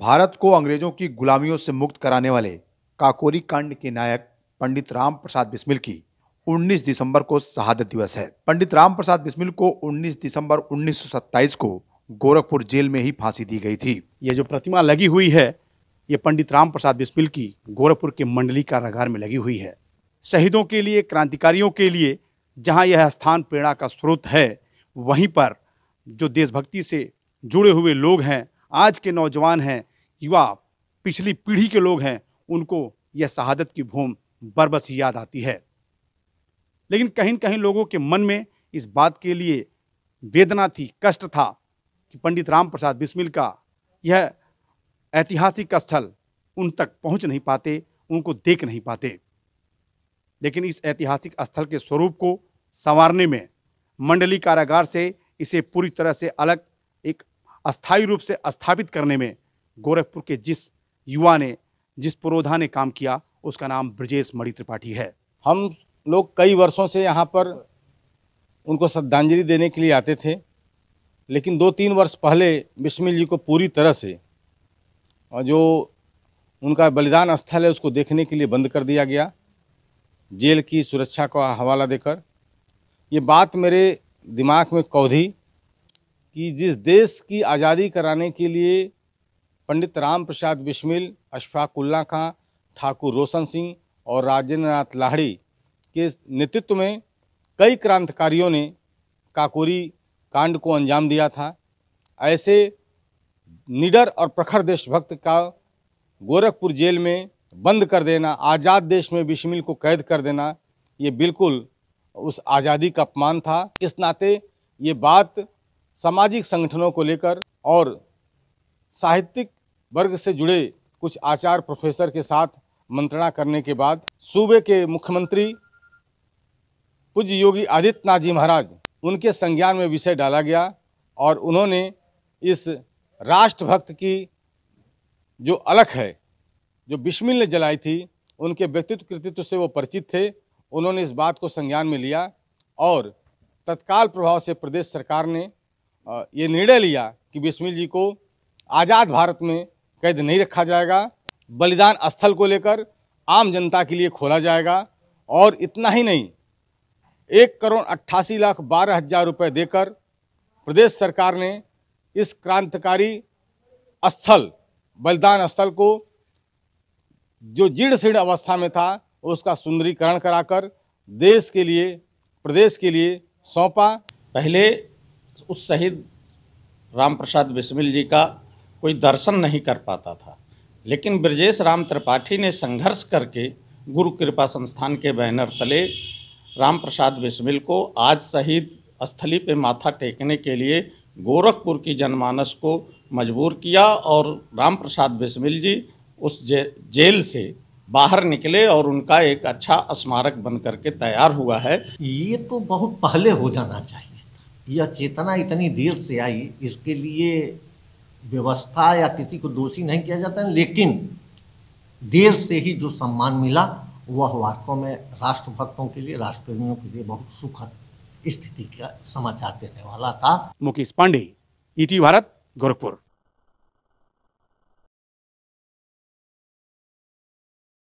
भारत को अंग्रेजों की गुलामियों से मुक्त कराने वाले काकोरी कांड के नायक पंडित राम प्रसाद बिस्मिल की 19 दिसंबर को शहादत दिवस है पंडित राम प्रसाद बिस्मिल को 19 दिसंबर 1927 को गोरखपुर जेल में ही फांसी दी गई थी ये जो प्रतिमा लगी हुई है ये पंडित राम प्रसाद बिस्मिल की गोरखपुर के मंडली कारागार में लगी हुई है शहीदों के लिए क्रांतिकारियों के लिए जहाँ यह स्थान प्रेरणा का स्रोत है वहीं पर जो देशभक्ति से जुड़े हुए लोग हैं आज के नौजवान हैं युवा पिछली पीढ़ी के लोग हैं उनको यह शहादत की भूम बरबस ही याद आती है लेकिन कहीं कहीं लोगों के मन में इस बात के लिए वेदना थी कष्ट था कि पंडित राम प्रसाद बिस्मिल का यह ऐतिहासिक स्थल उन तक पहुंच नहीं पाते उनको देख नहीं पाते लेकिन इस ऐतिहासिक स्थल के स्वरूप को संवारने में मंडली कारागार से इसे पूरी तरह से अलग एक अस्थायी रूप से स्थापित करने में गोरखपुर के जिस युवा ने जिस पुरोधा ने काम किया उसका नाम ब्रजेश मणि त्रिपाठी है हम लोग कई वर्षों से यहाँ पर उनको श्रद्धांजलि देने के लिए आते थे लेकिन दो तीन वर्ष पहले बिस्मिल जी को पूरी तरह से और जो उनका बलिदान स्थल है उसको देखने के लिए बंद कर दिया गया जेल की सुरक्षा का हवाला देकर ये बात मेरे दिमाग में कौधी कि जिस देश की आज़ादी कराने के लिए पंडित राम प्रसाद बिस्मिल उल्ला खां ठाकुर रोशन सिंह और राजेंद्र नाथ लाहड़ी के नेतृत्व में कई क्रांतिकारियों ने काकोरी कांड को अंजाम दिया था ऐसे निडर और प्रखर देशभक्त का गोरखपुर जेल में बंद कर देना आज़ाद देश में बिश्मिल को कैद कर देना ये बिल्कुल उस आज़ादी का अपमान था इस नाते ये बात सामाजिक संगठनों को लेकर और साहित्यिक वर्ग से जुड़े कुछ आचार्य प्रोफेसर के साथ मंत्रणा करने के बाद सूबे के मुख्यमंत्री पूज्य योगी आदित्यनाथ जी महाराज उनके संज्ञान में विषय डाला गया और उन्होंने इस राष्ट्रभक्त की जो अलख है जो बिस्मिल ने जलाई थी उनके व्यक्तित्व कृतित्व से वो परिचित थे उन्होंने इस बात को संज्ञान में लिया और तत्काल प्रभाव से प्रदेश सरकार ने ये निर्णय लिया कि बिस्मिल जी को आज़ाद भारत में कैद नहीं रखा जाएगा बलिदान स्थल को लेकर आम जनता के लिए खोला जाएगा और इतना ही नहीं एक करोड़ अट्ठासी लाख बारह हजार रुपये देकर प्रदेश सरकार ने इस क्रांतिकारी स्थल बलिदान स्थल को जो जीर्ण शीर्ण अवस्था में था उसका सुंदरीकरण कराकर देश के लिए प्रदेश के लिए सौंपा पहले उस शहीद राम प्रसाद बिस्मिल जी का कोई दर्शन नहीं कर पाता था लेकिन ब्रजेश राम त्रिपाठी ने संघर्ष करके गुरु कृपा संस्थान के बैनर तले राम प्रसाद बिस्मिल को आज शहीद स्थली पे माथा टेकने के लिए गोरखपुर की जनमानस को मजबूर किया और राम प्रसाद बिस्मिल जी उस जे, जेल से बाहर निकले और उनका एक अच्छा स्मारक बन करके तैयार हुआ है ये तो बहुत पहले हो जाना चाहिए यह चेतना इतनी देर से आई इसके लिए व्यवस्था या किसी को दोषी नहीं किया जाता है लेकिन देर से ही जो सम्मान मिला वह वास्तव में राष्ट्रभक्तों के लिए राष्ट्रप्रेमियों के लिए बहुत सुखद स्थिति का समाचार देने वाला था मुकेश पांडे ईटी e भारत गोरखपुर